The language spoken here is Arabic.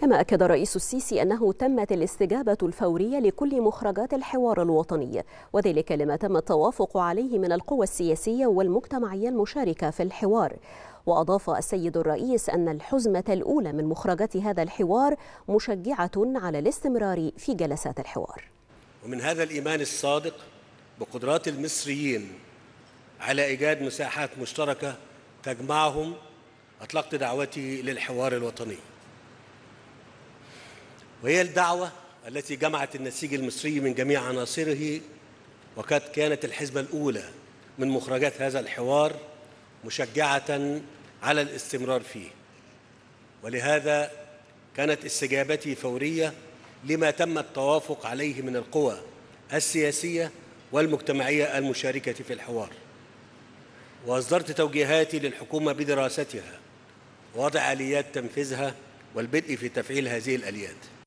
كما أكد الرئيس السيسي أنه تمت الاستجابة الفورية لكل مخرجات الحوار الوطني وذلك لما تم التوافق عليه من القوى السياسية والمجتمعية المشاركة في الحوار وأضاف السيد الرئيس أن الحزمة الأولى من مخرجات هذا الحوار مشجعة على الاستمرار في جلسات الحوار ومن هذا الإيمان الصادق بقدرات المصريين على إيجاد مساحات مشتركة تجمعهم أطلقت دعوتي للحوار الوطني وهي الدعوة التي جمعت النسيج المصري من جميع عناصره وقد كانت الحزبة الأولى من مخرجات هذا الحوار مشجعة على الاستمرار فيه ولهذا كانت استجابتي فورية لما تم التوافق عليه من القوى السياسية والمجتمعية المشاركة في الحوار وأصدرت توجيهاتي للحكومة بدراستها ووضع آليات تنفيذها والبدء في تفعيل هذه الآليات